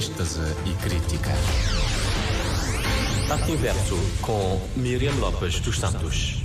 êxtase e crítica. Arte Inverso com Miriam Lopes dos Santos.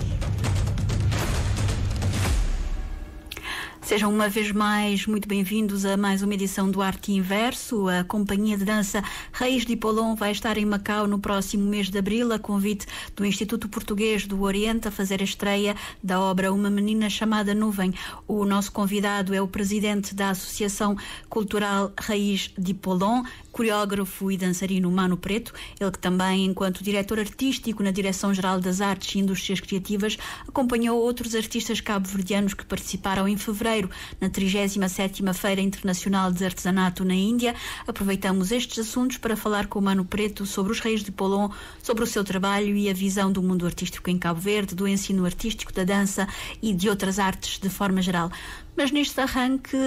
Sejam uma vez mais muito bem-vindos a mais uma edição do Arte Inverso. A companhia de dança Raiz de Polon vai estar em Macau no próximo mês de abril, a convite do Instituto Português do Oriente a fazer a estreia da obra Uma Menina Chamada Nuvem. O nosso convidado é o presidente da Associação Cultural Raiz de Polon, coreógrafo e dançarino Mano Preto, ele que também, enquanto diretor artístico na Direção-Geral das Artes e Indústrias Criativas, acompanhou outros artistas cabo-verdianos que participaram em fevereiro na 37ª Feira Internacional de Artesanato na Índia. Aproveitamos estes assuntos para falar com o Mano Preto sobre os Reis de Polon, sobre o seu trabalho e a visão do mundo artístico em Cabo Verde, do ensino artístico, da dança e de outras artes de forma geral. Mas neste arranque,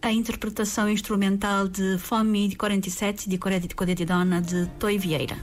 a interpretação instrumental de Fome de 47 de Coreia de Dona de Toy Vieira.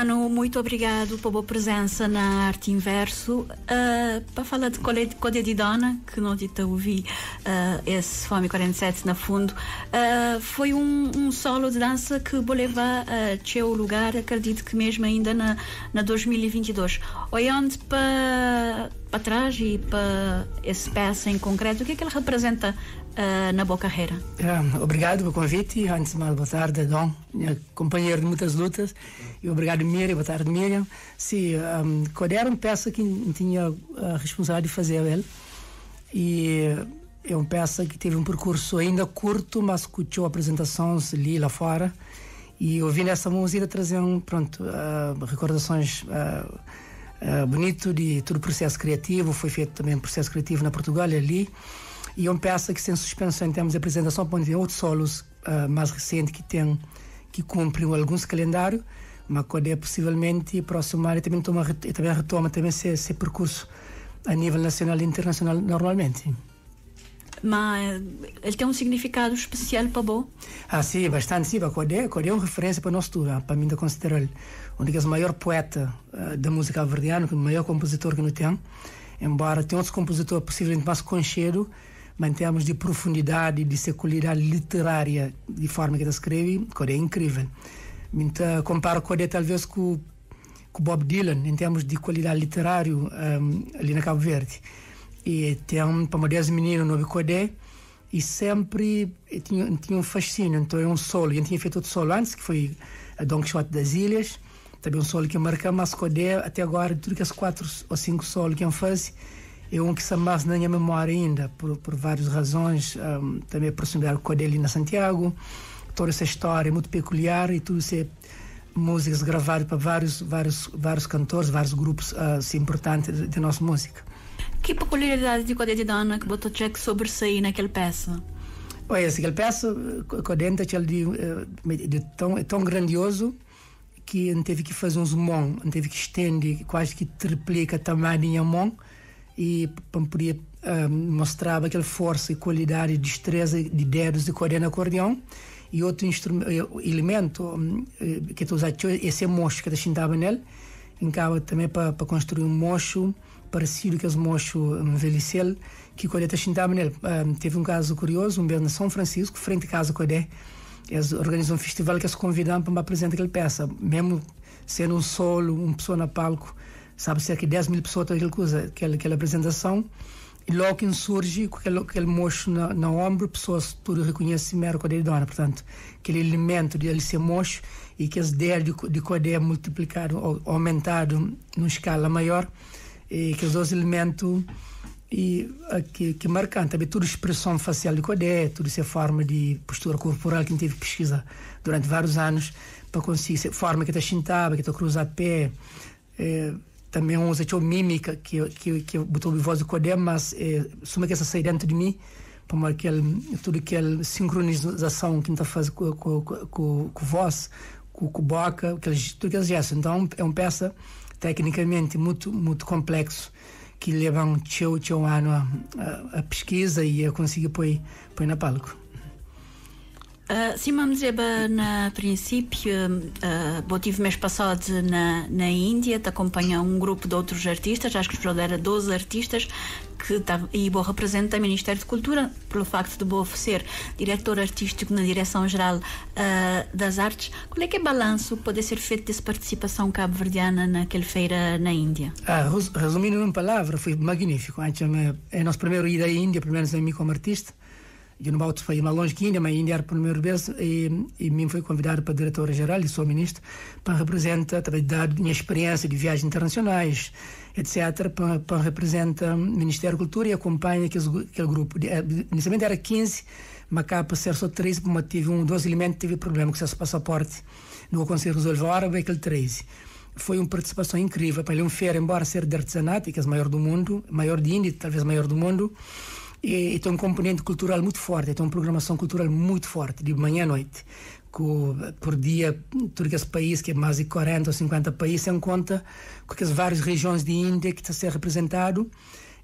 Ano, muito obrigado pela presença na Arte Inverso. Uh, para falar de Codé de Dona, que não te ouvi uh, esse Fome 47 na fundo, uh, foi um, um, solo de dança que vou levar a ah, seu lugar, acredito que mesmo ainda na, na 2022. Olhando para para trás e para esse peça em concreto, o que é que ele representa uh, na boa carreira? Um, obrigado pelo convite, antes de mais, boa tarde, Dom, companheiro de muitas lutas, e obrigado, Miriam, boa tarde, Miriam. Sim, um, quando era uma peça que tinha a responsabilidade de fazer ele e é uma peça que teve um percurso ainda curto, mas escutou apresentações ali lá fora. E ouvindo essa música trazendo, pronto, uh, recordações uh, uh, bonito de todo o processo criativo. Foi feito também um processo criativo na Portugal ali. E é uma peça que sem suspensão em termos de apresentação, pode ver outros solos uh, mais recentes que tem, que cumprem alguns calendário, mas quando é possivelmente próximo ano também, toma, também retoma também esse, esse percurso a nível nacional e internacional normalmente mas ele tem um significado especial para Bo? Ah, sim, bastante, sim, porque é uma referência para nós tudo, ah, para mim, considero ele um dos maiores poetas ah, da música verdiana, o maior compositor que nós temos, embora tenha outros compositores possivelmente mais conchedo, mas em termos de profundidade, e de securidade literária, de forma que ele escreve, Codé é incrível. Então, comparo Codé talvez com, com Bob Dylan, em termos de qualidade literária ah, um, ali na Cabo Verde. E tem para uma das meninas no Bicodé, e sempre tinha, tinha um fascínio, então é um solo. Eu tinha feito outro solo antes, que foi a Don Quixote das Ilhas, também um solo que eu marquei, mas Codé, até agora, tudo que as quatro ou cinco solos que eu faço, é um que se mais na minha memória ainda, por, por várias razões, um, também a proximidade com ali na Santiago, toda essa história é muito peculiar e tudo isso é músicas gravadas para vários, vários, vários cantores, vários grupos uh, importantes de, de nossa música. Que peculiaridade de d'ana é que botou check sobressair naquela peça? Olha, aquele peça, codenta, de, eh, de tão, é tão grandioso que não teve que fazer uns mão, não teve que estender, quase que triplica o tamanho da mão e para poder eh, mostrar aquela força e qualidade, destreza de dedos de no acordeão e outro elemento hum, eh, que tu usaste, esse é mocho que tu estava nele, em também para, para construir um mocho parecido que os mochos um, velicel que colhe tachintam nele. teve um caso curioso, um beijo na São Francisco, frente à casa coide. Eles organizam um festival que eles convidam para apresentar aquela peça, mesmo sendo um solo, uma pessoa na palco, sabe, se que 10 mil pessoas aquela coisa, aquela, aquela apresentação. E logo que surge com aquele, aquele mocho na, na ombro, pessoas tudo reconhecem mero de dona. Portanto, aquele elemento de ele ser mocho e que as ideias de, de multiplicaram multiplicado, aumentado numa escala maior, e que os dois elementos e que, que marcante também toda a expressão facial de Codé, toda essa forma de postura corporal que a gente teve pesquisa durante vários anos para conseguir forma que está chintava, que está cruzar pé, eh, também usa a mímica que que que botou a voz de Codé, mas eh, é, suma que essa sai dentro de mim como aquele tudo aquele sincronização que a gente faz com com, com, com voz, com, com boca, tudo aqueles gestos. Então é uma é peça tecnicamente muito muito complexo que levam teu teu ano a, a, pesquisa e a conseguir pôr pôr na palco. Uh, sim, vamos dizer, na princípio, uh, eu tive mês passado na, na Índia, te acompanha um grupo de outros artistas, acho que era 12 artistas, que e boa representa o Ministério de Cultura, pelo facto de boa ser diretor artístico na Direção-Geral uh, ah, das Artes. Qual é que é o balanço que pode ser feito dessa participação cabo-verdiana naquela feira na Índia? Ah, resumindo em uma palavra, foi magnífico. Antes eh, É nosso primeiro ida à Índia, pelo menos a mim como artista. Eu não volto foi mais longe que Índia, mas Índia era a primeira vez e, e me foi convidado para diretora-geral e sou ministro para representar, através da minha experiência de viagens internacionais, etc., para, para representa o Ministério da Cultura e acompanha aquele, aquele grupo. Eh, inicialmente era 15, mas cá para ser só 13, porque tive um dois elementos tive problema com o seu passaporte, não consegui resolver o hora, veio aquele 13 foi uma participação incrível para ele é um feira embora ser de artesanato que é o maior do mundo maior de Índia talvez maior do mundo e, e tem um componente cultural muito forte tem uma programação cultural muito forte de manhã à noite por dia, todo esse país, que é mais de 40 ou 50 países, em conta com as várias regiões de Índia que está a ser representado.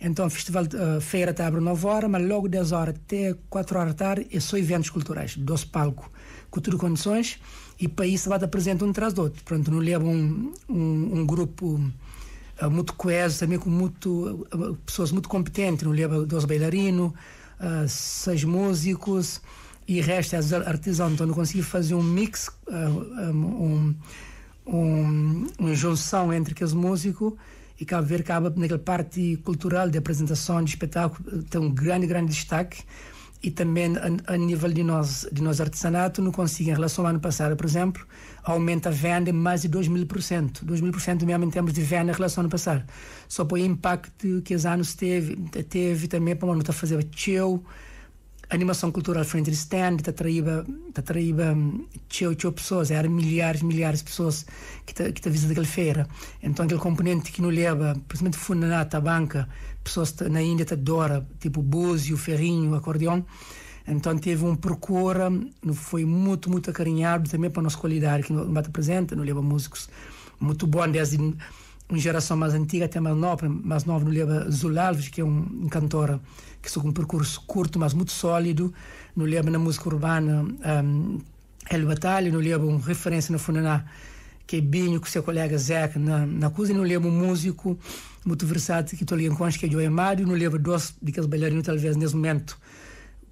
Então, o festival uh, feira está abre 9 horas, mas logo 10 horas até 4 horas da tarde é só eventos culturais, dois palcos, com tudo condições, e país vai apresenta um atrás do outro. Pronto, não leva um, um, um grupo uh, muito coeso, também com muito, uh, pessoas muito competentes, não leva dois bailarinos, seis músicos e resta artesão. Então, eu consegui fazer um mix, ah, ah, um, um, uma junção entre aqueles músicos e Cabo Verde acaba naquela parte cultural de apresentação de espetáculo tem um grande grande destaque e também a, a nível de nós de nós artesanato não consigo em relação ao ano passado por exemplo aumenta a venda em mais de 2 mil por cento 2 mil por cento mesmo em termos de venda em relação ao ano passado só o impacto que os anos teve teve também para não está fazer show animação cultural frente de stand que atraía te atraía tio hum, pessoas eram é milhares milhares de pessoas que te, que te visitam feira então aquele componente que não leva principalmente a banca pessoas na Índia te adora tipo búzio ferrinho acordeão então teve um procura hum, foi muito muito acarinhado também para nossa qualidade que não bate presente não leva músicos muito bom desde uma geração mais antiga até mais nova mais nova não leva Zulalves que é um, um cantora que com um percurso curto, mas muito sólido. não lembro na música urbana, um, El Batalha, não lembro uma referência na Funaná, que é Binho, com seu colega Zeca, na, na cozinha. não Liaba, um músico muito versátil, que estou é ali em Concha, que é Joe Mário. não lembro dois de aqueles bailarinos, talvez, nesse momento,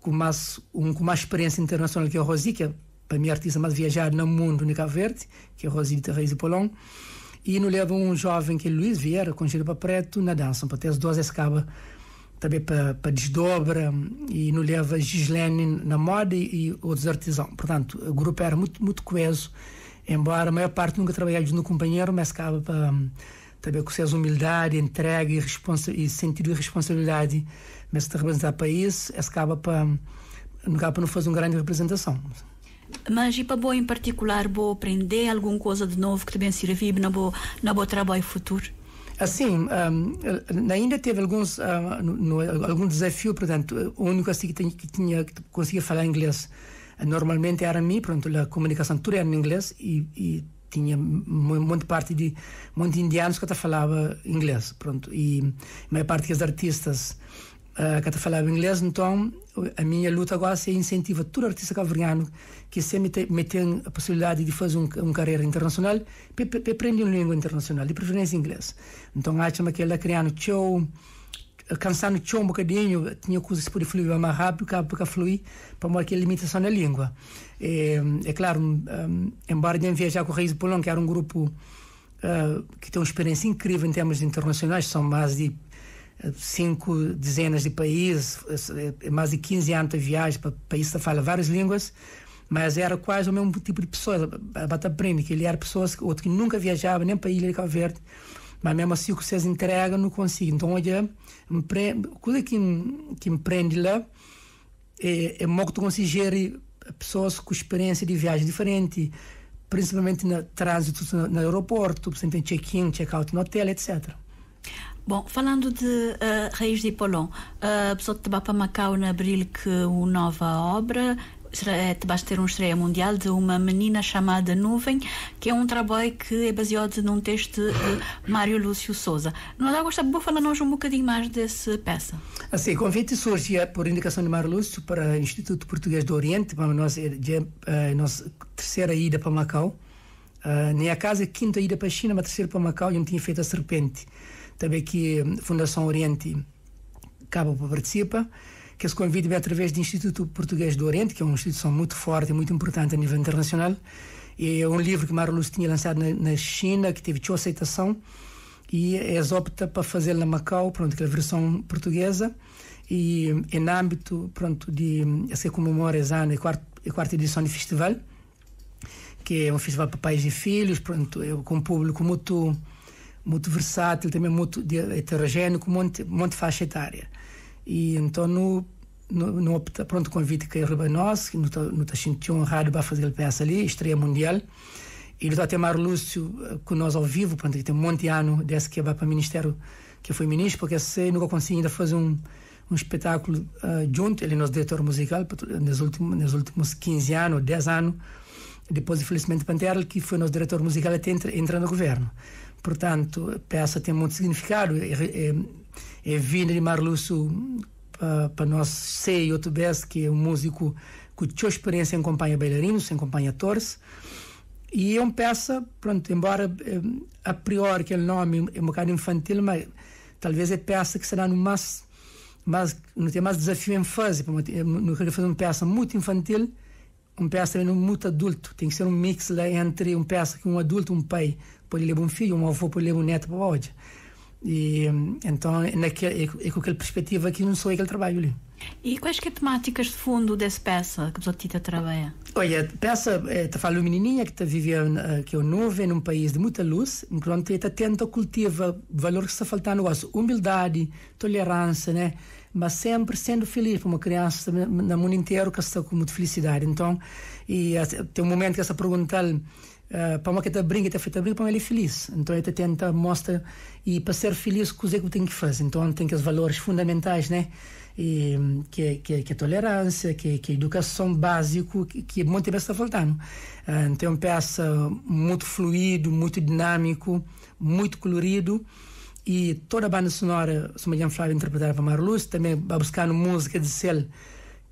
com mais, um, com mais experiência internacional, que é o Rosi, que é para mim, artista mais viajada no mundo, no Cabo Verde, que é o Rosi de Terreiro e Polon. e não leva um jovem que é Luiz Vieira, com Giro para Preto, na dança. Para ter as duas acaba também para, para desdobra e não leva Gislene na moda e, e outros artesãos. Portanto, o grupo era muito, muito coeso, embora a maior parte nunca trabalhasse no companheiro, mas acaba para, também com suas humildade, entrega e, responsa, e sentido de responsabilidade, mas de representar país, acaba para não acaba para não fazer uma grande representação. Mas e para boa em particular, boa aprender alguma coisa de novo que também sirva na boa na boa trabalho futuro? Assim, um, eh, ainda teve alguns, uh, no, no, algum desafio, portanto, o único assim que, tinha, que, tinha, que conseguia falar inglês eh, normalmente era mim, pronto, a comunicação toda era em inglês e, e tinha muita parte de muitos indianos que até falava inglês, pronto, e a maior parte dos artistas que ah, está a inglês, então a minha luta agora é incentivar todo artista cabo-verdiano que sempre tem, a possibilidade de fazer um, uma carreira internacional para aprender uma língua internacional, de preferência inglês. Então, acho que ela criando show cansando tinha um bocadinho, tinha coisas que podiam fluir mais rápido, que a fluir, para mostrar que limitação na língua. É, é claro, um, embora tenha viajado com o Raiz Polão, que era um grupo uh, que tem uma experiência incrível em termos internacionais, são mais de cinco dezenas de países, mais de 15 anos de viagem para países que falam várias línguas, mas era quase o mesmo tipo de pessoa. A Bataprime, que ele era pessoas que, outro, que nunca viajava nem para a Ilha de Cabo Verde, mas mesmo assim o que vocês entregam não consigo. Então, olha, a coisa que, que me prende lá é, é muito conseguir gerir pessoas com experiência de viagem diferente, principalmente no trânsito no, no aeroporto, você tem check-in, check-out no hotel, etc. Bom, falando de uh, Raiz de Polon, eh, a uh, pessoa de para Macau em abril que o nova obra eh, basta ter uma estreia mundial de uma menina chamada Nuvem, que é um trabalho que é baseado num texto de Mário Lúcio Souza. Não dá gostar de falar nos um bocadinho mais dessa peça. Assim, o convite surge por indicação de Mário Lúcio para o Instituto Português do Oriente, para a nossa, a nossa terceira ida para Macau. Uh, nem a casa, quinta ida para a China, mas a terceira para Macau, e não tinha feito a serpente também que a Fundação Oriente acaba por que esse convite é através do Instituto Português do Oriente, que é uma instituição muito forte e muito importante a nível internacional. É um livro que Mário tinha lançado na, na, China, que teve sua aceitação, e eles é opta para fazer na Macau, pronto, que é a versão portuguesa, e em é âmbito, pronto, de essa comemora ano, a quarta, a quarta edição do festival, que é um festival para pais e filhos, pronto, é com um público muito muito versátil, também muito heterogéneo, com monte, monte faixa etária. E então, no, no, no pronto convite que é nós, que no, no tinha um rádio para fazer a peça ali, estreia mundial. E o até Mar Lúcio, eh, com nós ao vivo, pronto, que tem um monte de ano desse que vai para o Ministério, que foi ministro, porque se nunca consegui ainda fazer um, um espetáculo uh, junto. Ele é nosso diretor musical nos últimos, nos últimos 15 anos, 10 anos, depois, infelizmente, Pantera, que foi nosso diretor musical até entrar no governo. Portanto, a peça tem muito significado. É, é, é Marluço Marlusso para, para nós sei outro vez que é um músico que sua experiência em acompanha bailarinos, em acompanha atores. E é uma peça, pronto, embora eh, a priori que o nome é um bocado infantil, mas talvez é peça que será no mais, mas não tem mais desafio em fazer. Não eh, quero fazer uma peça muito infantil, uma peça muito adulto. Tem que ser um mix lá entre uma peça que um adulto, um pai, pode levar um filho, um avô pode levar um neto para onde. E então é, naquele, é, é com aquela perspectiva que não sou aquele trabalho ali. E quais que é temáticas de fundo dessa peça que a Tita trabalha? Olha, a peça está é, falando de menininha que está vivendo eh, que é nuvem num país de muita luz, enquanto está tenta cultivar valores que está faltando, humildade, tolerância, né? mas sempre sendo feliz para uma criança no mundo inteiro que está com muita felicidade. Então, e eh, tem um momento que essa pergunta Uh, eh, para uma que briga, brinca, te feita brinca, para ele é feliz. Então ele tenta mostra e para ser feliz, o que que tem que fazer? Então tem que os valores fundamentais, né? E, que, que, que é tolerância, que, que é educação básico, que, é muito bem está faltando. Uh, então peça muito fluido, muito dinâmico, muito colorido e toda a banda sonora, se Mariano Flávio interpretar para Marluce, também vai buscar música de Cel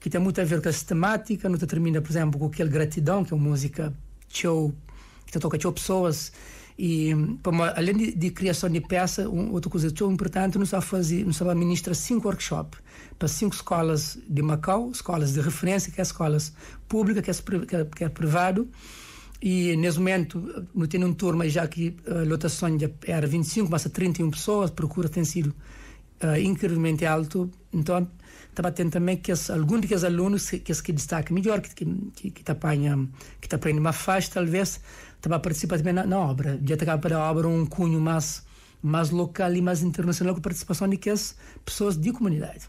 que tem muito a ver com a temática, não termina, por exemplo, com aquele Gratidão, que é uma música show então, tinha pessoas e além de, de, criação de peça um, outra coisa tão importante nós a fazer nós a ministra cinco workshops para cinco escolas de Macau escolas de referência que é escolas públicas é, que é, que é, privado e nesse momento não tem um turma já que a lotação já era 25 mas 31 é pessoas a procura tem sido uh, incrivelmente alto então estava tendo também que as, alguns dos alunos que, que, que destaca melhor que que que, que apanha que aprende mais fácil talvez estava a participar também na, na obra. Já estava para a obra um cunho mais, mais local e mais internacional com participação de que as pessoas de comunidade.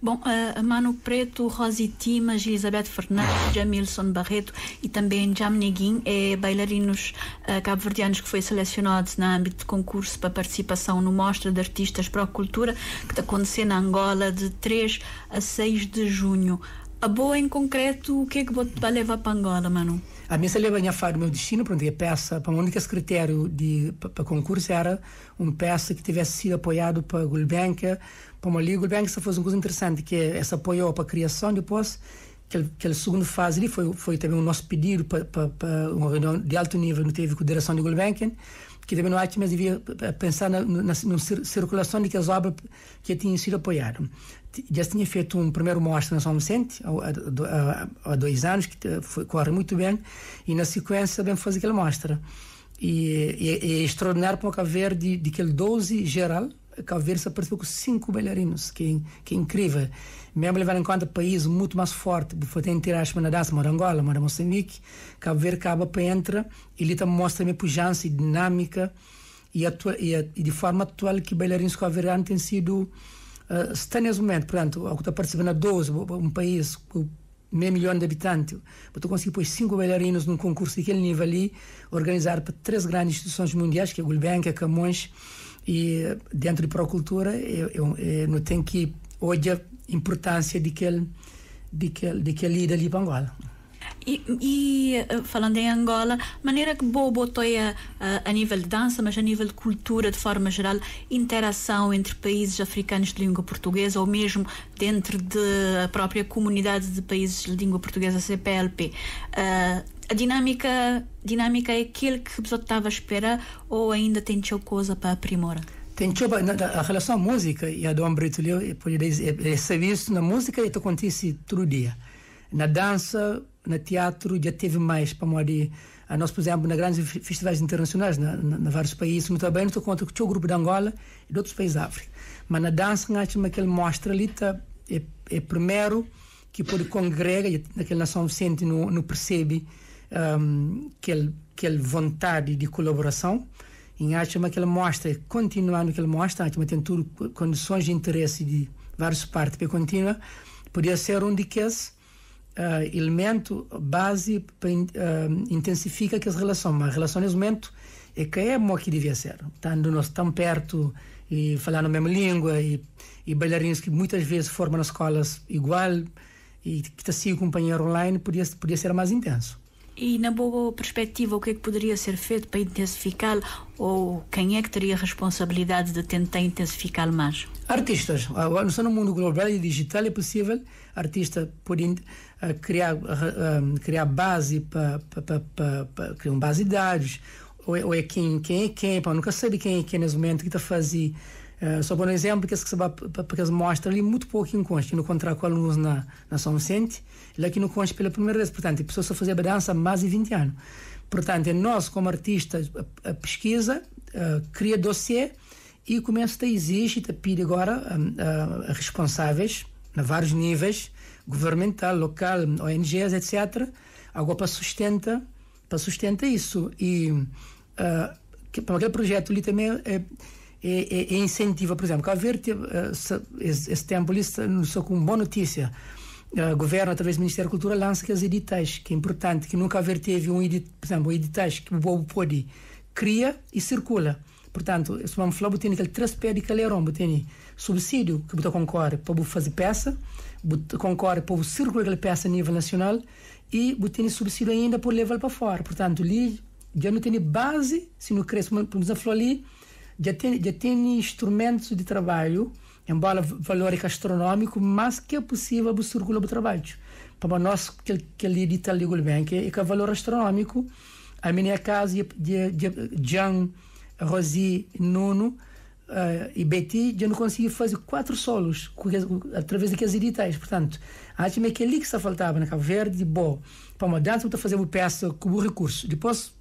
Bom, uh, eh, Mano Preto, Rosi Timas, Elizabeth Fernandes, Jamilson Barreto e também Jam Neguin é bailarinos uh, cabo-verdianos que foi selecionados na âmbito de concurso para participação no Mostra de Artistas para a Cultura que está acontecendo na Angola de 3 a 6 de junho. A boa em concreto, o que é que vai levar para Angola, Manu? A minha leva a fazer o meu destino, pronto, e a peça, para o único critério de para concurso era uma peça que tivesse sido apoiado para Gulbenkian, para uma liga Gulbenkian, se fosse uma coisa interessante, que é essa apoiou para a criação, depois que a segunda fase ali foi foi também o nosso pedido para, para, para uma reunião de alto nível que teve com a direção de Gulbenkian que também não acho mas devia eh, pensar na, na, na circulação as obras que tinham sido apoiadas já se tinha feito um primeiro mostra na São Vicente, há, há, há dois anos, que eh, foi, corre muito bem, e na sequência também fazer aquela mostra. E, e, e é extraordinário para o Cabo Verde, de aquele 12 geral, o Verde se participou com cinco bailarinos, que, é que é incrível. Mesmo levando em conta país muito mais forte, foi tem tirar a semana dança, mora Angola, mora Moçambique, Cabo Verde acaba para entra, ele também mostra também pujança e dinâmica, e, atua, e, e de forma atual que bailarinos cabo têm sido eh, se tem nesse momento, portanto, ao que está participando 12, um país com meio milhão de habitantes, para tu conseguir pôr cinco bailarinos num concurso daquele nível ali, organizar para três grandes instituições mundiais, que é a é Camões, e eh, dentro de Procultura, eu, eu, eu não tenho que olhar a importância de que ele, de que, de que ele ali para Angola. E, eh, falando em Angola, maneira que Bobo toia a, a, nível de dança, mas a nível de cultura, de forma geral, interação entre países africanos de língua portuguesa ou mesmo dentro da de própria comunidade de países de língua portuguesa, CPLP. Uh, eh, a dinâmica, dinâmica é aquilo que a estava a esperar ou ainda tem coisa para aprimorar? tem chuva a relação à música e a do brasileiro é, é, é serviço na música e acontece todo dia na dança, na teatro, já teve mais para morrer. Ah, nós, por exemplo, na grandes festivais internacionais, na, na, na vários países, muito bem, não estou conta que o grupo de Angola e de outros países da África. Mas na dança, acho que ele mostra ali, tá, é, é primeiro que pode congrega, e naquela nação Vicente não, não percebe um, aquele, aquele vontade de colaboração. E acho que ele mostra, continuando que ele mostra, acho que tem tudo, condições de interesse de várias partes para continuar, podia ser um de que esse uh, elemento base para in, uh, intensifica que as relação, mas momento é que é o que devia ser. Estando nós tão perto e falando a mesma língua e, e bailarinos que muitas vezes formam nas escolas igual e que está assim o companheiro online, podia, podia ser mais intenso. E, na boa perspectiva, o que é que poderia ser feito para intensificar ou quem é que teria a responsabilidade de tentar intensificar mais? Artistas. Ah, agora, só no mundo global e digital é possível artista poder ah, criar, ah, criar base para, criar uma base de dados, ou é, ou é, quem, quem é quem, para nunca sabe quem é quem nesse momento que está a fazer eh, só por um exemplo, que se porque se mostra ali muito pouco em no contrato com alunos na, na São Vicente, ele aqui no Conche pela primeira vez, portanto, a pessoa só fazia dança há mais de 20 anos. Portanto, é nós, como artistas, a, a pesquisa, eh, cria dossiê e começa a exigir, a pedir agora a, eh, a, a responsáveis, a vários níveis, governamental, local, ONGs, etc., algo para sustenta, para sustenta isso. E uh, que, para aquele projeto ali também é e, e, incentiva, por exemplo, Cabo Verde, eh, esse tempo ali, sou com boa notícia. O eh, governo, através do Ministério da Cultura, lança aqueles editais, que é importante, que nunca haver teve um por exemplo, editais que o povo pode cria e circula. Portanto, se vamos falar, tem aquele três pés de calheirão, tem subsídio que botou concorre para fazer peça, concorre para circular aquela peça a nível nacional e tem subsídio ainda por levar para fora. Portanto, ali já não tem base, se não cresce, como você ali, já tem, já tem instrumentos de trabalho, embora valor astronómico mas que é possível circular o trabalho. Para nós, que, que ali de tal que é o valor astronómico a minha casa, de, de, Jean, Rosi, Nuno uh, e Betty, já não consegui fazer quatro solos através daqueles editais. Portanto, acho que é ali que só faltava, na Cabo Verde, bom, para uma dança, para fazer uma peça com o recurso. Depois,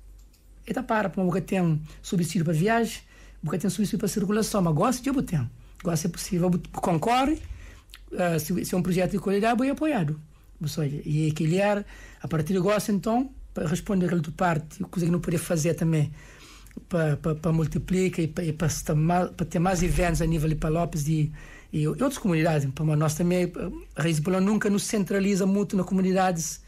está para, para uma tem subsídio para viagem, porque tem suíço para circulação, mas gosta de obter. Gosta, é possível, concorre, uh, se, se, é um projeto de qualidade, bem apoiado. Seja, e equilibrar, é a partir de gosta, então, para responder a parte, coisa que não poderia fazer também, para, para, para multiplicar e, para, e para, ter mais eventos a nível de Palopes e, e outras comunidades. Para nós também, a Raiz Bolão nunca nos centraliza muito nas comunidades,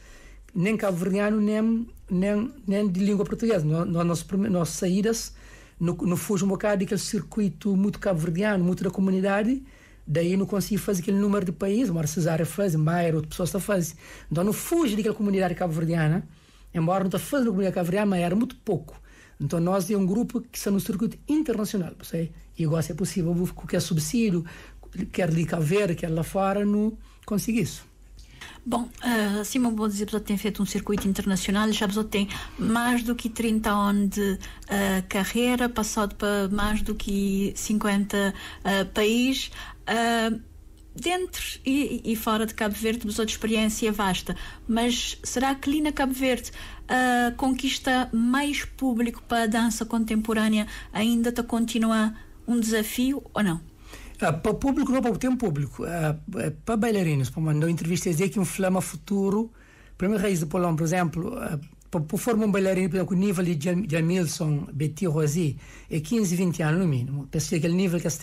nem cabo-verdiano, nem, nem, nem de língua portuguesa. Nas nossas saídas, não, não fomos um bocado daquele circuito muito cabo-verdiano, muito da comunidade, daí não consegui fazer aquele número de países, Cesar Cesária faz, Maier, outra pessoa está fazendo. Então não fujo daquela comunidade cabo-verdiana, embora não está fazendo a comunidade cabo-verdiana, mas era muito pouco. Então nós é um grupo que está no circuito internacional, você e é igual se é possível, qualquer subsídio, quer de Verde quer lá fora, não consigo isso. Bom, uh, Simão Bom que tem feito um circuito internacional. já tem mais do que 30 anos de uh, carreira, passado para mais do que 50 uh, eh, países. Uh, dentro e, e, fora de Cabo Verde temos outra experiência vasta, mas será que Lina Cabo Verde uh, conquista mais público para a dança contemporânea ainda está continua um desafio ou não? Ah, para o público, não para o tempo público, ah, é para bailarinos, para mandar entrevistas é dizer que um flama futuro, para mim, raiz do Polão, por exemplo, ah, para, formar um bailarino, por exemplo, o nível de Jamilson, Betty Rosi, é 15, 20 anos no mínimo, que é aquele nível que eles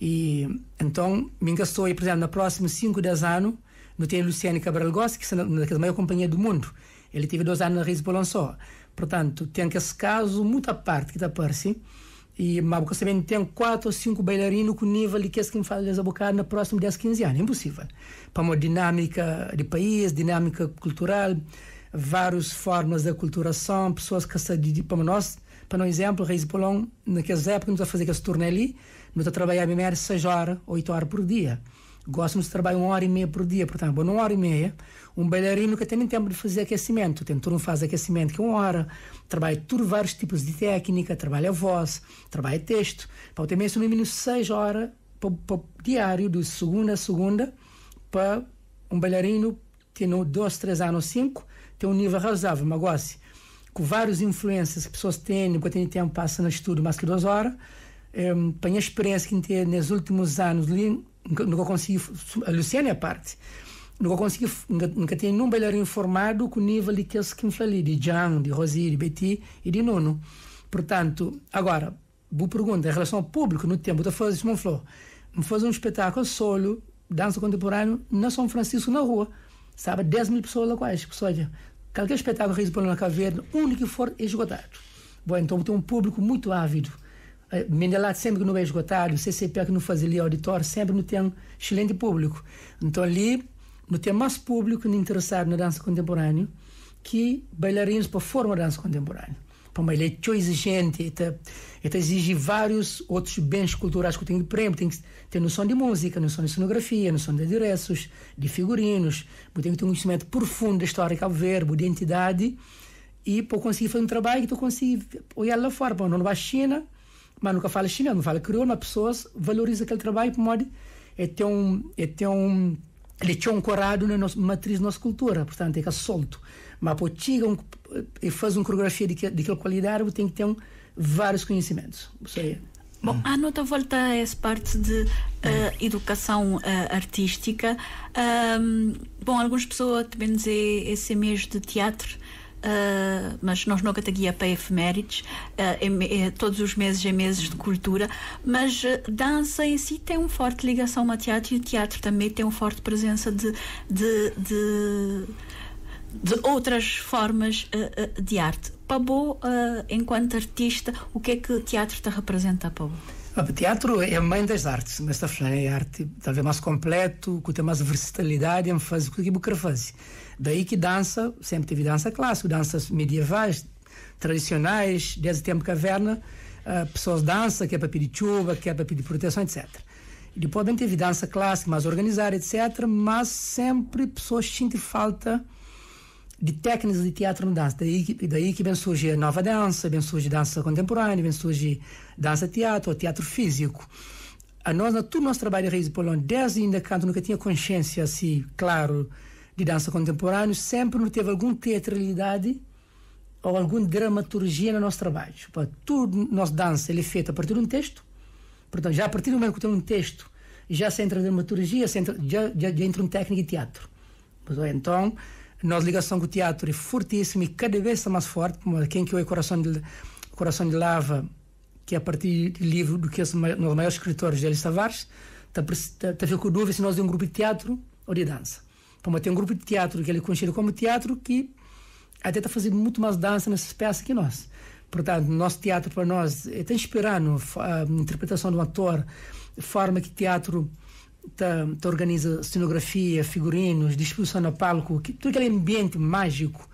E então, me engastou aí, por exemplo, na próxima 5, 10 anos, não tem Luciane Cabral Gossi, que é uma das maiores companhias do mundo. Ele teve dois anos na Raiz Polão só. Portanto, tem que esse caso muita parte que está a e mas você também tem quatro ou cinco bailarinos com nível de que é quem faz a boca na próxima 10, 15 anos. É Impossível. Para uma dinâmica de país, dinâmica cultural, várias formas de aculturação, pessoas que se para nós, para um exemplo, Reis Polão, naquelas épocas, nos a fazer que se ali, nós a trabalhar primeiro 6 horas, 8 horas por dia. Gostamos de trabalhar uma hora e meia por dia, portanto, numa hora e meia, um bailarino que tem nem tempo de fazer aquecimento, tem turno faz aquecimento que é uma hora, trabalha tudo vários tipos de técnica, trabalha voz, trabalha texto, para ter mesmo no mínimo seis horas para, para, diário, de segunda a segunda, para um bailarino tem dois, três anos, cinco, tem um nível razoável, mas gosto com várias influências que pessoas têm, porque tem tempo passa no estudo mais que duas horas, um, eh, para a experiência que tem nos últimos anos, nunca, nunca consegui a Luciana é parte nunca consegui nunca, nunca tinha nenhum bailarino formado com o nível de que eu que falei de Jean de Rosi de Betty e de Nuno portanto agora boa pergunta em relação ao público no tempo da fazer não falou me fazer um espetáculo solo dança contemporânea na São Francisco na rua sabe 10 mil pessoas lá quais pessoas qualquer espetáculo realizado na caverna único que for é esgotado bom então tem um público muito ávido é, Mendelat sempre que não é esgotado, CCP é que não faz ali auditório, sempre não tem excelente público. Então ali não tem mais público interessado na dança contemporânea que bailarinos para formar dança contemporânea. Para ele é tão exigente, ele exige vários outros bens culturais que tem de prêmio. Tem que ter noção de música, noção de cenografia, noção de adereços, de figurinos. Tem que ter um conhecimento profundo da história do verbo, identidade. E para conseguir fazer um trabalho que tu consegue olhar lá fora. não vai à China, mas nunca fala chinês, não fala crioulo, as pessoas valorizam aquele trabalho por modo é ter um é ter um ele tinha ancorado na nossa matriz nossa cultura, portanto é que é solto. Mas para chegar um, e fazer uma coreografia de, que, de qualidade, tem que ter um, vários conhecimentos. Isso aí. Bom, a nota volta a essa parte de uh, educação uh, artística. Um, bom, algumas pessoas também dizem esse mês de teatro Uh, mas nós nunca taguia para efemérides, uh, todos os meses é meses de cultura, mas uh, dança em si tem uma forte ligação ao teatro e o teatro também tem uma forte presença de, de, de, de outras formas de arte. Pabô, enquanto artista, o que é que o teatro te representa, Pabô? O teatro é a mãe das artes, mas está é a arte talvez mais completo, com tem mais versatilidade, em fazer o que fazer. Daí que dança, sempre teve dança clássica, danças medievais, tradicionais, desde o tempo caverna, uh, pessoas dançam, que é para pedir chuva, que é para pedir proteção, etc. E depois também teve dança clássica, mais organizada, etc. Mas sempre pessoas sentem falta de técnicas de teatro na dança. Daí que, daí que bem surge a nova dança, bem surge dança contemporânea, bem surge dança-teatro, ou teatro físico. A nós, na todo nosso trabalho de raiz de Polônia, desde ainda canto, nunca tinha consciência, assim, claro, de dança contemporânea, sempre teve alguma teatralidade ou alguma dramaturgia no nosso trabalho. Tipo, tudo, nossa dança, é feito a partir de um texto. Portanto, já a partir do momento que tem um texto, já se entra dramaturgia, se entra, já, já, já entra um técnico de teatro. Então, nossa ligação com o teatro é fortíssima e cada vez está mais forte. como Quem que é o Coração de, Coração de Lava, que é a partir do livro do que é um dos maiores escritores, Tavares, está tá, tá a tá, com dúvida se nós é um grupo de teatro ou de dança para tem um grupo de teatro que ele conhecido como teatro que até está fazendo muito mais dança nessas peças que nós. Portanto, nosso teatro para nós está é inspirando a interpretação do ator, a forma que teatro está tá organiza cenografia, figurinos, disposição no palco, que, todo aquele ambiente mágico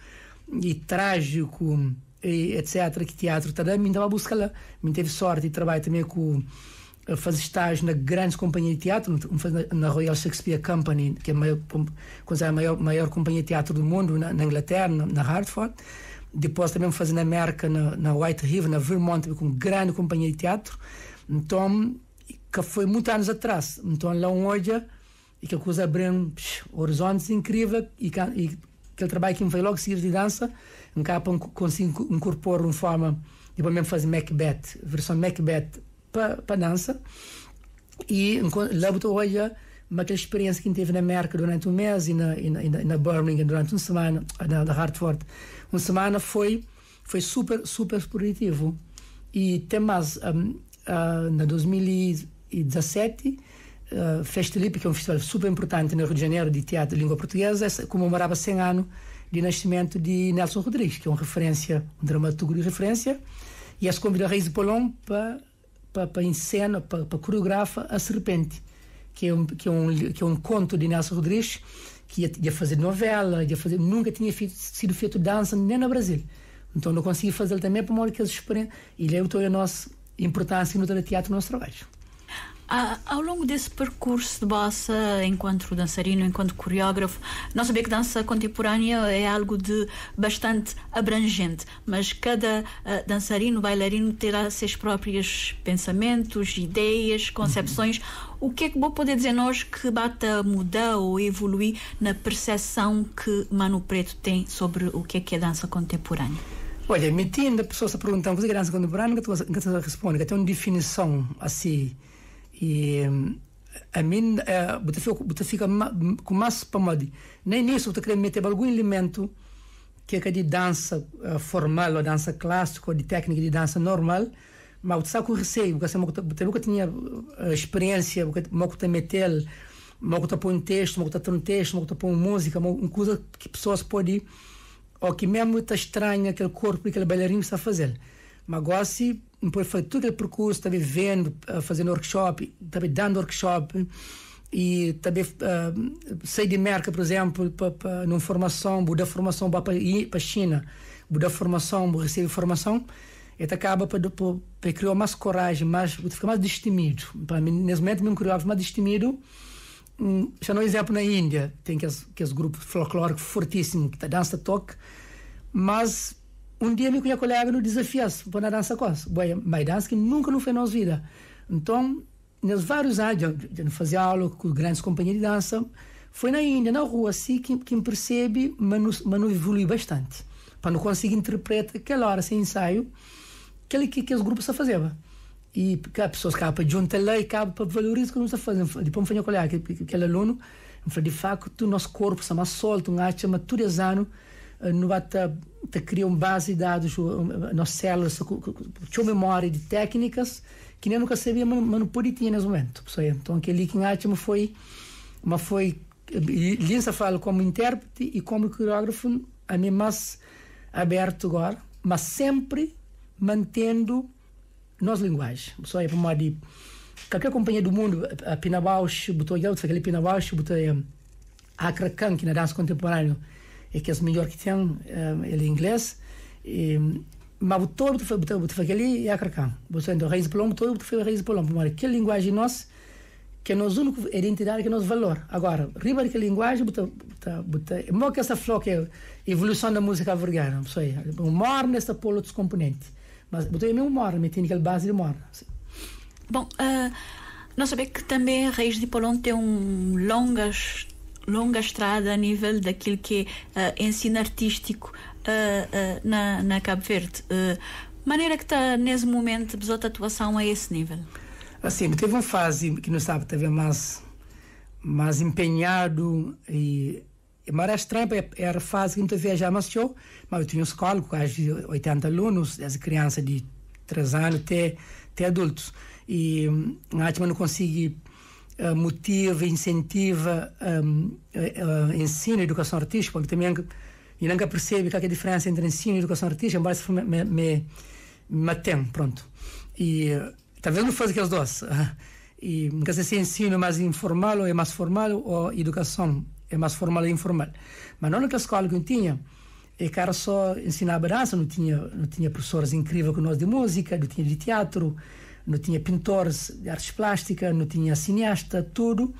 e trágico, e etc., que teatro está dando. Então, a busca lá. Me teve sorte e trabalho também com fazer estágio na grandes companhia de teatro, na Royal Shakespeare Company, que é a maior, a maior, maior companhia de teatro do mundo, na, na Inglaterra, na, na, Hartford. Depois também fazer na América, na, na White River, na Vermont, com grande companhia de teatro. Então, que foi muitos anos atrás. Então, lá hoje, e que a coisa abriu horizontes incríveis e, e aquele trabalho que me foi logo seguir de dança, em capa consigo incorporar uma forma, e para mesmo fazer Macbeth, versão Macbeth para, para a dança e lá botou olha aquela experiência que teve na América durante um mês e na, e na, e na Birmingham durante uma semana, na, na Hartford, uma semana foi, foi super, super positivo. E tem mais, um, uh, na 2017, uh, Festilipe, que é um festival super importante no Rio de Janeiro de teatro de língua portuguesa, comemorava 100 anos de nascimento de Nelson Rodrigues, que é uma referência, um dramaturgo de referência, e as convidou a Reis de Polon para para, para encena, para, para coreografa A Serpente, que é um, que é um, que é um conto de Nelson Rodrigues, que ia, ia fazer novela, ia fazer, nunca tinha feito, sido feito dança nem no Brasil. Então não consegui fazer também para uma hora que eles experiência. E é a nosso importância no teatro no nosso trabalho. Ah, ao longo desse percurso de bossa, enquanto dançarino, enquanto coreógrafo, nós sabemos que dança contemporânea é algo de bastante abrangente, mas cada ah, dançarino, bailarino terá seus próprios pensamentos, ideias, uhum. concepções. Uhum. O que é que vou poder dizer nós que bata mudar ou evoluir na percepção que Mano Preto tem sobre o que é que é dança contemporânea? Olha, metendo a pessoa se perguntando, você é dança contemporânea, que que pessoa responde, que tem uma definição assim e eh, a mim eu eh, botafogo fica com mais pamadi nem nisso eu querer meter algum elemento que é, é de dança eh, formal ou dança clássica ou de técnica de dança normal mas buta sabe com receio porque assim, eu nunca tinha experiência porque nunca meter uma coisa põe um texto, uma coisa um texto, uma coisa põe música, uma coisa que pessoas podem, ou que mesmo está estranha aquele corpo que aquele bailarino está fazendo. Mas agora se por todo o percurso, também vendo, eh, fazendo workshop, também dando workshop e também uh, eh, sei de merca, por exemplo, para numa formação, vou dar formação para para a China, vou dar formação, vou receber formação, e acaba para para criar mais coragem, mais ficar mais destemido. Para mim, nesse momento me criou mais destemido. Hum, já não é exemplo na Índia, tem que as, que as grupos folclóricos fortíssimos que dança toque, mas um dia me minha colega no desafiasse para na coisa. boa mas dança que nunca não foi na nossa vida. Então, nos vários anos, fazia aula com grandes companhias de dança, foi na Índia, na rua, assim, que, me percebe, mas não evolui bastante. Para não conseguir interpretar aquela hora sem ensaio, aquele que, que os grupos a faziam. E as pessoas acabam juntam lá e acabam para valorizar o que nós fazendo. Depois me falei, aquele aluno, eu falei, de facto, o nosso corpo está mais solto, um acha, mas turezano, eh, no te criam uma base de dados eh, eh, nas células tinha memória de técnicas que nem nunca sabia mas não podia ter nesse momento então aquele que ótimo foi mas foi Linsa fala como intérprete e como coreógrafo a mim mais aberto agora mas sempre mantendo nossa linguagem só é para qualquer companhia do mundo a Pina Bausch botou aquele Pina Bausch botou a Akrakan que na dança contemporânea é que é o melhor que tem, um, eh, ele é inglês. E, mas todo o que foi ali é a carcão. Você reis raiz polombo, todo o que foi raiz polombo. Mas aquela linguagem nossa que é nossa única identidade, que é o nosso valor. Agora, riba daquela linguagem, buta, buta, buta, é que essa flor que é evolução da música vergana, não sei. O mor polo dos componentes. Mas botei meu mor, me tem aquela base de morno. Assim. Bom, uh, eh, nós sabemos que também a raiz de polombo tem um longas longa estrada a nível daquilo que é uh, ensino artístico uh, uh, na, na Cabo Verde. maneira que está, nesse momento, a tá atuação a esse nível? Assim, teve uma fase que não sabe, teve mais, mais empenhado e. Mas é, era estranho, era a fase que não teve já mas show, mas eu tinha um escola com quase 80 alunos, desde crianças de 3 anos até, até adultos. E na última não consegui eh, motiva, incentiva um, ehm, eh, eh, ensino e educação artística, porque também e nunca percebe qual é a diferença entre ensino e educação artística, embora se me, me, me, pronto. E talvez não faça aqueles dois. E nunca sei se ensino é mais informal ou é mais formal, ou educação é mais formal ou informal. Mas não naquela escola que eu tinha, é e cara só ensinava dança, não tinha, não tinha professores incríveis com nós de música, não tinha de teatro, não tinha pintores de artes plásticas, não tinha cineasta, tudo.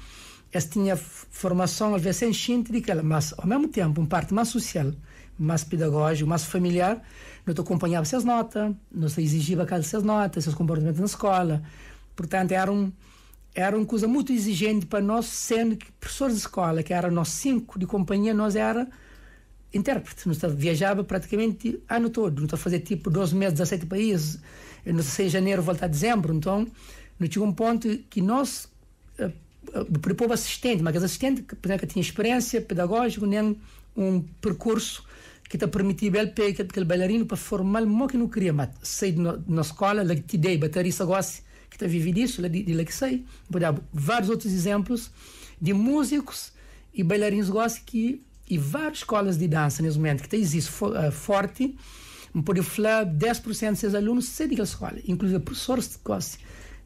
Eles tinha formação, às vezes, científica, mas, ao mesmo tempo, uma parte mais social, mais pedagógica, mais familiar. Não acompanhava essas notas, não exigia as notas, seus comportamentos na escola. Portanto, era um era uma coisa muito exigente para nós, sendo que professores de escola, que era nós cinco de companhia, nós era intérprete. Nós viajava praticamente ano todo. Nós fazia tipo 12 meses, 17 países, não sei, em janeiro volta a dezembro, então, não tinha um ponto que nós uh, eh, uh, eh, propomos assistente, mas assistente que, que tinha experiência pedagógica, nem um percurso que te permitia ele pegar aquele bailarino para formar o que não queria, mas da na escola, ele te dei baterista gosta que está vive disso, ele de, de que sei, vou dar vários outros exemplos de músicos e bailarinos gosta que e várias escolas de dança nesse momento que tem isso eh, forte por flab 10% desses alunos saem daquela escola, inclusive professores quase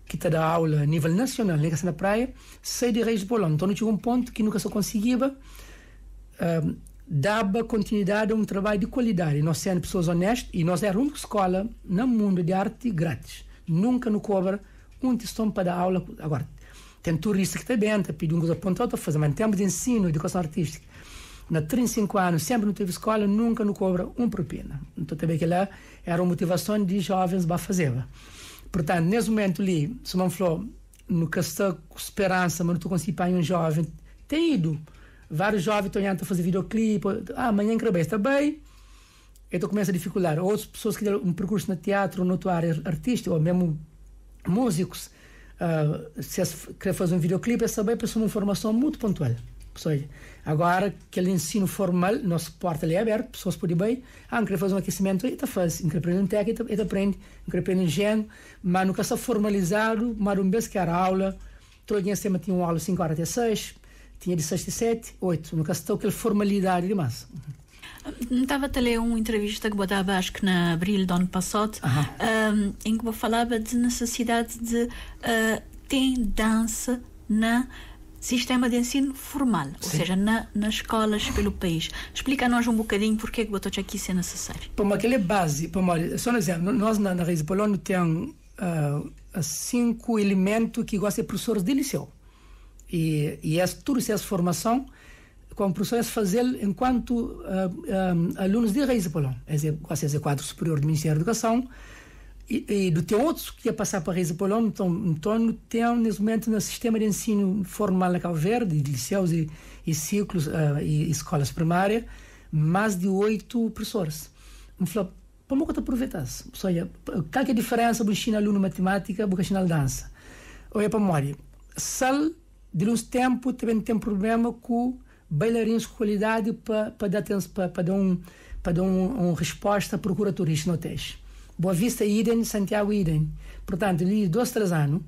que está da aula a nível nacional na praia, saem de Reis de Bolão. Então, tinha um ponto que nunca só conseguia um, ehm, dava continuidade a um trabalho de qualidade. Nós sendo pessoas honestas, e nós éramos a única escola no mundo de arte grátis. Nunca nos cobra um testemunho para dar aula. Agora, tem turista que está bem, está pedindo um coisa para fazer, mas temos de ensino e educação artística, na 35 anos sempre não teve escola, nunca não cobra um propina. Então também que lá era uma motivação de jovens para fazer. Portanto, nesse momento ali, se não falou, no castelo com esperança, mas não consigo para um jovem, tem ido. Vários jovens estão indo fazer videoclipe, ah, amanhã que está bem, então começa a dificultar. Outras pessoas que têm um percurso no teatro, no tua área ou mesmo músicos, uh, se querem fazer um videoclipe, é saber, pessoa uma formação muito pontual. Pessoa, Agora, aquele ensino formal, nossa porta ali é aberta, pessoas podem bem. Ah, não quer fazer um aquecimento, eita faz. Não quer aprender um técnico, eita aprende. Não quer aprender engenho. Mas nunca está formalizado, mas um mês que era aula. Todo dia sempre tinha uma aula 5 horas até 6. Tinha de 6 a 7, 8. Nunca está aquela formalidade demais. Estava a ler uma entrevista que botava, acho que na abril do ano passado, um, em que eu falava de necessidade de uh, ter dança na sistema de ensino formal, Sim. ou seja, na, nas escolas pelo país. Explica-nos um bocadinho porque é que o aqui é necessário. aquele aquela é base, olha, só um exemplo, nós na, na Raiz de Polônia temos uh, ah, ah, cinco elementos que gostam de professores de liceu. E, e é, tudo isso é formação como professores é fazer enquanto uh, ah, um, alunos de Raiz de Polônia. É, gostam de quadro superior do Ministério da Educação, e, e do teu outro que ia passar para a Reza Polônia, então, então tem nesse momento no sistema de ensino formal na Cabo Verde, de liceus e, e ciclos uh, e escolas primárias, mais de oito professores. Me falou, como que tu aproveitas? ia qual é a diferença entre o aluno matemática e o dança? Olha para memória, sal de uns tempo também tem problema com bailarinos com qualidade para dar, para, para dar, um, para dar um, uma resposta à procura turista no teste. Boa Vista idem, Santiago idem. Portanto, ali dois, três anos,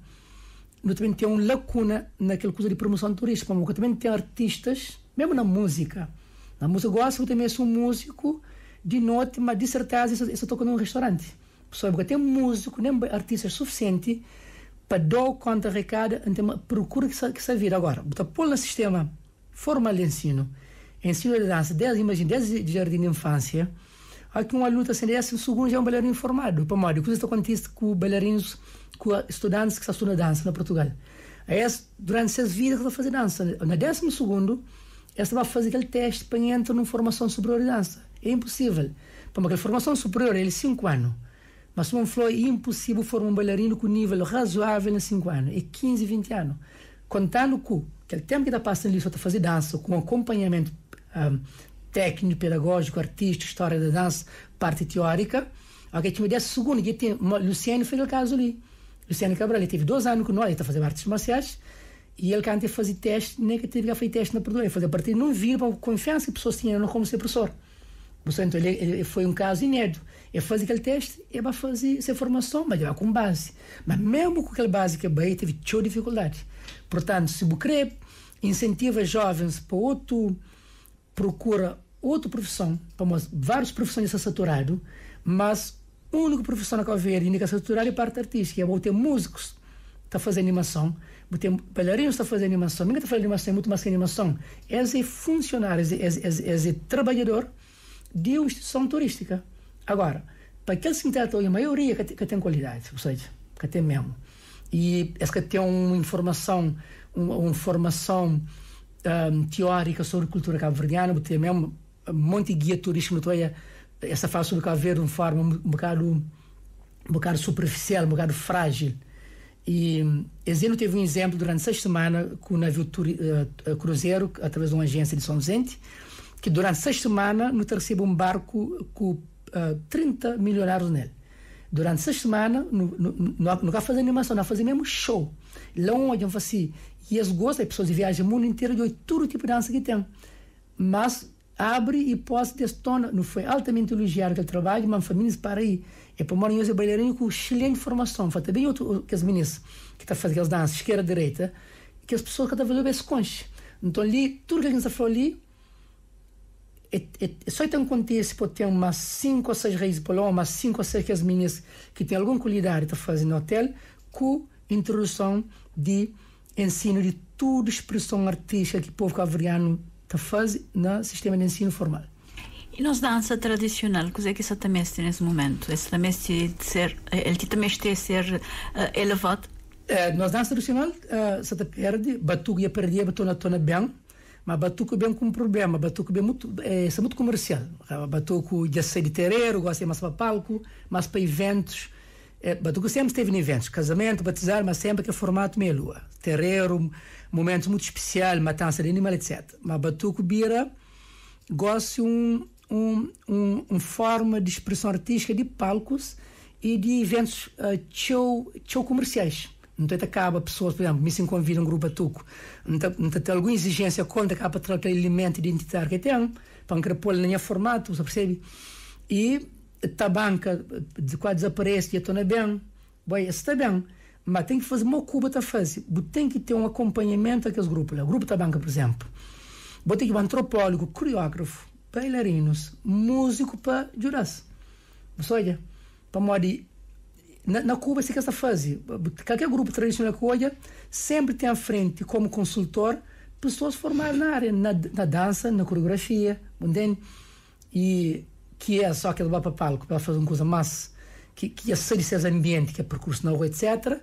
eu também tenho uma lacuna naquela coisa de promoção de turismo, porque eu também tenho artistas, mesmo na música. Na música eu também sou músico de noite, mas de certeza eu só toco num restaurante. Só porque tem músico, nem artista suficiente para dar conta recado, então procura que se vira Agora, botar pôr no sistema formal de ensino, ensino de dança, desde, imagina, desde jardim de infância, aqui uma luta assim dessa, segundo já é um bailarino formado, para modo, coisa está acontecendo com bailarinos, com estudantes que estão estudando dança no Portugal. Aí, durante seis vidas, estão fazer dança. Na décimo segundo, ela vai fazer aquele teste para entrar numa formação superior de dança. É impossível. Para uma formação superior, ele é cinco anos. Mas se não flor é impossível formar um bailarino com nível razoável em cinco anos. É 15, 20 anos. Contando com aquele tempo que está passando ali só para tá fazer dança, com acompanhamento um, ah, técnico, pedagógico, artista, história da dança, parte teórica. Ok, tinha ideia segunda, que tem Luciano fez o caso ali. Luciano Cabral, ele teve dois anos com nós, ele está fazendo artes marciais, e ele canta fazer teste, nem que teve que fazer teste na produção, fazer a não vir para a confiança que as pessoas tinham como ser professor. Então, ele, ele, foi um caso inédito. Ele fazia aquele teste, ele vai fazer essa formação, mas ele vai com base. Mas mesmo com aquela base que é bem, teve tchau dificuldade. Portanto, se o CREP incentiva jovens para outro procura outra profissão, vamos, várias profissões a saturado, mas a única profissão na Cabo Verde indicação saturada é a parte artística. Eu vou ter músicos está a fazer animação, vou ter bailarinos está a fazer animação, ninguém está a fazer animação, é muito mais que animação. És é funcionário, é, é, és é trabalhador de uma instituição turística. Agora, para aqueles que tratam, a maioria que, que tem qualidade, ou seja, que tem mesmo. E é que tem uma informação, uma, uma formação um, teórica sobre cultura cabo-verdiana, tem mesmo de guia turístico, então é essa fase sobre Cabo Verde de uma forma um bocado, um bocado superficial, um bocado frágil. E Ezeno eh, teve um exemplo durante seis semanas com o navio turi, uh, cruzeiro, através de uma agência de São Vicente, que durante seis semanas não recebeu um barco com uh, 30 milionários nele. Durante seis semanas, não vai fazer animação, não vai fazer mesmo show. Lá onde eu assim, e as gostam, as pessoas viajam o mundo inteiro de todo tipo de dança que tem. Mas abre e posso destona. Não foi altamente elogiado aquele trabalho, mas famílias para aí. É para morar em José bailarinho com excelente formação. Foi também outro, que as meninas que está fazendo aquelas danças, esquerda, direita, que as pessoas cada vez mais escondem. Então ali, tudo que a gente tá falou ali, é, é, é só então acontece por ter umas 5 ou 6 raízes por lá, umas 5 ou 6 que as meninas que têm alguma qualidade estão tá fazendo no hotel, com introdução de ensino de toda expressão artística que o povo cavariano da fase no sistema de ensino formal. E nos dança tradicional, o que é que se também nesse momento? Esse também se ser, eh, ele também está ser eh, elevado? É, nos dança tradicional, uh, perde, batuque ia batuque na tona bem, mas batuque bem com problema, batuque bem muito, é, é muito comercial. batuque já sei de terreiro, gosta de mais para palco, mais para eventos, mas é, eu sempre teve em eventos, casamento, batizar, mas sempre que é formato meia lua. Terreiro, momentos muito especial, matança de animal, etc. Mas batuco bira, gosto um, um, um, um forma de expressão artística de palcos e de eventos eh, show, show comerciais. Então, acaba pessoas, por exemplo, me se convida um grupo batuco, então, tem alguma exigência contra acaba ter aquele elemento identitário que tem, para um pôr na formato, você percebe? E está banca de qual desaparece e estou bem, bem, está bem, mas tem que fazer uma cuba está fazer, tem que ter um acompanhamento daqueles grupos, o grupo da banca, por exemplo, vou ter que um antropólogo, coreógrafo, bailarinos, músico para jurar. você olha, para morir na, na Cuba se que essa fase qualquer grupo tradicional que olha sempre tem à frente como consultor pessoas formadas na área na, na dança na coreografia entende? e que é só aquele vai para palco para fazer uma coisa massa, que, que é ser esse ambiente, que é percurso na rua, etc.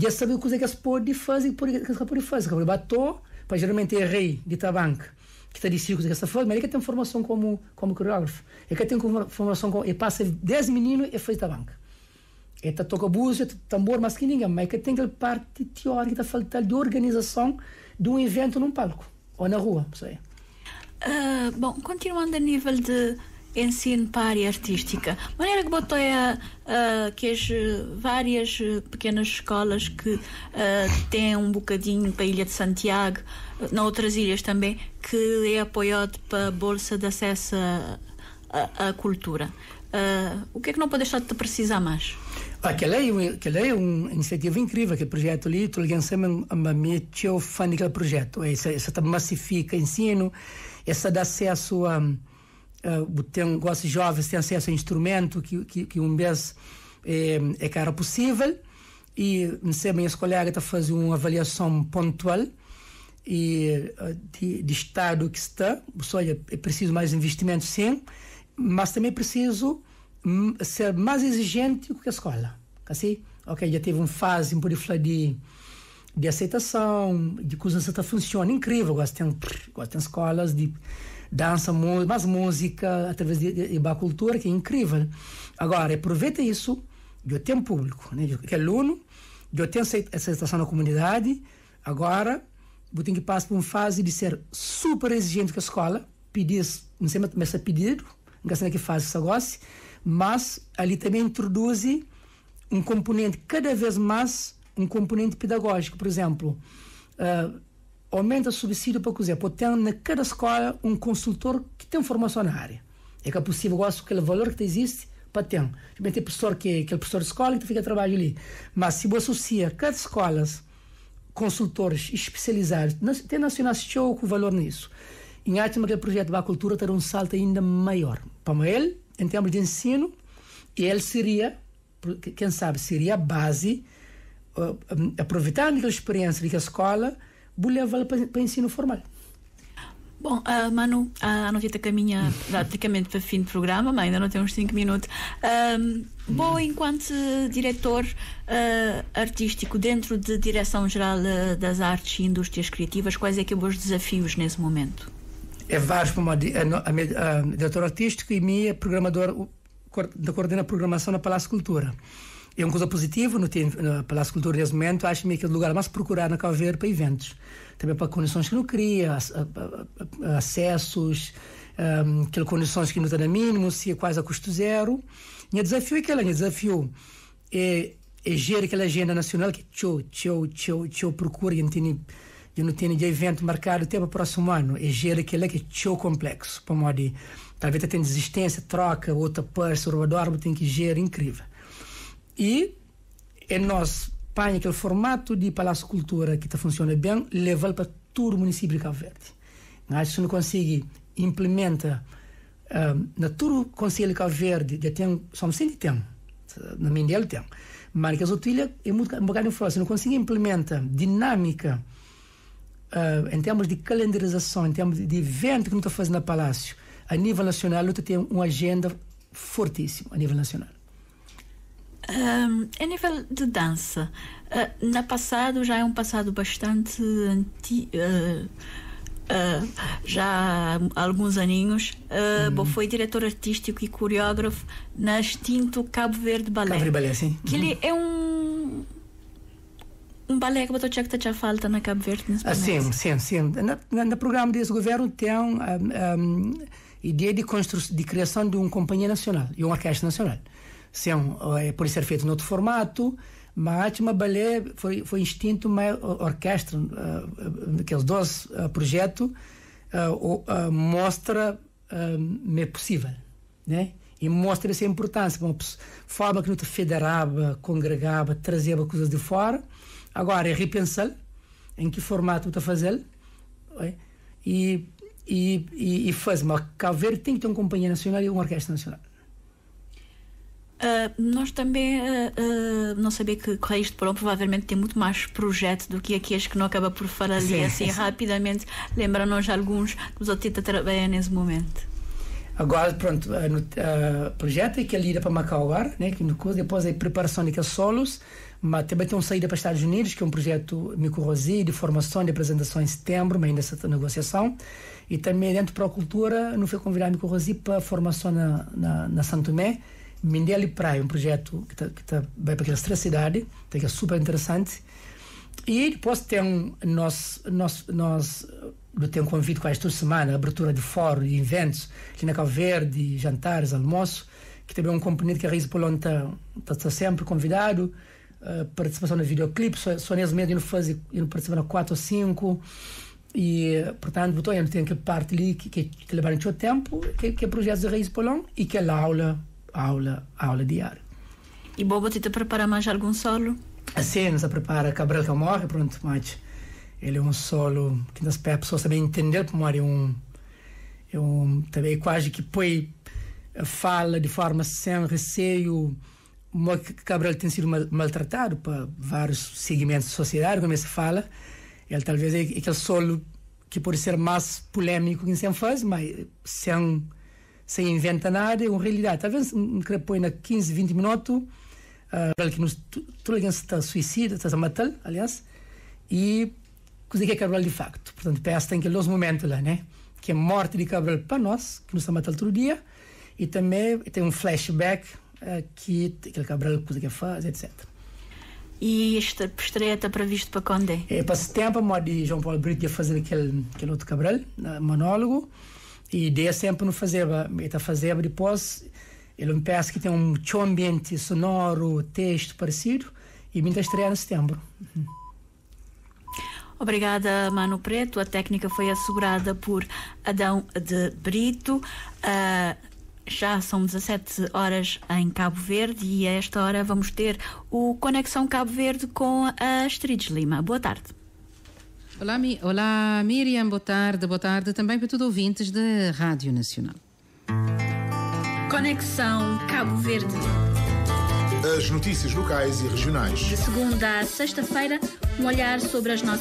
E é saber coisa é que se pode fazer, que se pode fazer, que batou, para geralmente é rei de tabanco, que está de o que está fora, mas ele é que tem formação como, como coreógrafo, é que tem formação como, ele passa 10 meninos e faz tabanco. É que tá toca búzio, tá tambor, mas que ninguém, mas que tem aquela parte teórica, está faltar tá de organização de um evento num palco, ou na rua, não sei. Uh, bom, continuando a nível de ensino para a área artística. De maneira que botou a, é, a, ah, que as ah, várias ah, pequenas escolas que a, têm um bocadinho para a Ilha de Santiago, na outras ilhas também, que é apoiado para a Bolsa de Acesso à Cultura. o que é que não pode deixar de precisar mais? Ah, que lei, que lei é uma iniciativa incrível, aquele projeto ali, tu sempre meteu fã daquele projeto, essa, essa massifica ensino, essa dá acesso a uh, tem um jovens têm acesso a instrumento que, que, que um mês é, é caro possível e sei bem, esse colega está fazendo uma avaliação pontual e ah, de, de estado que está, olha, é preciso mais investimento sim, mas também preciso hum, ser mais exigente com a escola, tá assim, ok, já teve uma fase por exemplo, de de aceitação, de que a está funciona incrível, gosto tem, gosto tem escolas de dança, mais música, através de, de, cultura, que é incrível. Né? Agora, aproveita isso, eu tenho público, né? eu que é aluno, eu tenho essa estação na comunidade, agora eu tenho que passar por uma fase de ser super exigente com a escola, pedir, não sei mas é pedido, não sei que faz isso agora, mas ali também introduz um componente cada vez mais um componente pedagógico, por exemplo, uh, aumenta o subsídio para cozer, porque tem na cada escola um consultor que tem formação na área. É que é possível, eu gosto aquele valor que existe para ter. Também tem professor que, que é professor de escola que fica trabalho ali. Mas se você associa cada escola consultores especializados, até nacional show com valor nisso. Em Átima, aquele projeto da cultura terá um salto ainda maior. Para ele, em termos de ensino, ele seria, quem sabe, seria a base, uh, aproveitando aquela experiência de que a escola, vou levá para, para ensino formal. Bom, uh, Manu, ah, a Novita caminha praticamente para fim de programa, mas ainda não tem uns 5 minutos. Ah, um, bom, enquanto diretor uh, artístico dentro de Direção-Geral das Artes e Indústrias Criativas, quais é que é os desafios nesse momento? É vários para a, diretora artística e minha programadora da coordena a programação na Palácio Cultura é uma coisa positiva no, no Palácio de Cultura nesse momento acho-me aquele lugar mais procurado na Cabo Verde para eventos também para condições que não cria acessos um, aquelas condições que não está na mínimo se é quase a custo zero e o desafio é aquele o desafio é, é gerir aquela agenda nacional que eu, eu, eu, eu procura e não tem eu não tenho de evento marcado até para o próximo ano. É gerar aquele que é show complexo, para modo de, talvez tenha desistência, troca, outra purse, o Rodorbo tem que gerar incrível. E é nós apanha aquele formato de Palácio Cultura que tá funciona bem, leva para todo o município de Cabo Verde. Mas é? se não consegue implementa um, ah, na todo o Conselho de Cabo Verde, já tem, somos 100 tem, na Mindelo tem. Mas as outras é muito, um bocado falar Se não consegue implementar dinâmica uh, em termos de calendarização, em termos de evento que não está fazendo no Palácio, a nível nacional, luta tem uma agenda fortíssima a nível nacional. Um, a nível de dança, uh, na passado já é um passado bastante antigo. Uh, ah, Uh, ah, já há alguns aninhos, uh, uhum. bom, foi diretor artístico e coreógrafo na extinto Cabo Verde Balé. Cabo Verde Balé, sim. Que ele uhum. é um um balé que botou que tinha falta na Cabo Verde. Ah, sim, sim, sim. No, no programa desse governo tem a um, um, ideia de, construção, de criação de uma companhia nacional e uma orquestra nacional são, é, é ser feito em outro formato, mas uma balé foi, foi instinto uma orquestra, ah, aqueles 12 ah, projetos, ah, mostra me é possível, né? E mostra essa importância, uma forma que não te federava, congregava, trazia coisas de fora. Agora é repensar em que formato está fazendo é? e, e, e, faz. Mas Cabo tem que ter uma companhia nacional e uma orquestra nacional. Uh, nós também uh, uh, não sabia que Correios de Porão provavelmente tem muito mais projeto do que aqueles que não acaba por falar sim, ali assim sim. rapidamente, lembra nos alguns que os outros trabalham nesse momento. Agora, pronto, o projeto é que ele é ida para Macau agora, né, que no curso, depois a é preparação de solos, mas também tem uma saída para os Estados Unidos, que é um projeto Microrosi de formação de apresentação em setembro, mas ainda essa negociação. E também dentro para a cultura, não foi convidado Microrosi para a formação na, na, na Santo Tomé, Mindelo Praia, é um projeto que, tá, que tá, vai para aquela cidade, que é super interessante. E depois tem nós, nós, nós tem um convite quase toda semana, abertura de fórum, e eventos, aqui na Cabo Verde, jantares, almoço, que também é um componente que a Raiz Polon está tá, tá, sempre convidado, uh, participação no videoclipe, só, só nesse mês fase, faz, indo participando quatro ou cinco, e portanto, botou, tem que parte ali que, que, que levaram o seu tempo, que, que é projeto da Raiz Polon e que é a aula aula, aula diária. E bobo te prepara mais algum solo? Ah, sim, nos prepara Cabral que morre, pronto, mas Ele é um solo que nas pessoas também entender como é um é um também quase que põe eh, fala de forma sem receio o Cabral é tem sido mal, maltratado para vários segmentos da sociedade, como se fala. Ele talvez é aquele solo que pode ser mais polêmico que se faz, mas sem sem inventar nada, é uma realidade. Talvez me queira põe na 15, 20 minutos, uh, que nos toda está suicida, está a matar, aliás, e coisa que é Cabral de facto. Portanto, peça tem aqueles momentos lá, né? Que é a morte de Cabral para nós, que nos está a matar todo dia, e também tem um flashback uh, que aquele Cabral, coisa que faz, etc. E esta estreia está previsto para quando é? É para setembro, a morte de João Paulo Brito ia fazer aquele, aquele outro Cabral, ah, monólogo e de sempre no fazer, eta e depois ele me peça que tem um ambiente sonoro texto parecido e me estreia em setembro uhum. Obrigada, Mano Preto. A técnica foi assegurada por Adão de Brito. Uh, já são 17 horas em Cabo Verde e a esta hora vamos ter o Conexão Cabo Verde com a Astrid Lima. Boa tarde. Olá, Mi Olá Miriam, boa tarde. Boa tarde também para todos os ouvintes da Rádio Nacional. Conexão Cabo Verde. As notícias locais e regionais. De segunda a sexta-feira, um olhar sobre as nossas.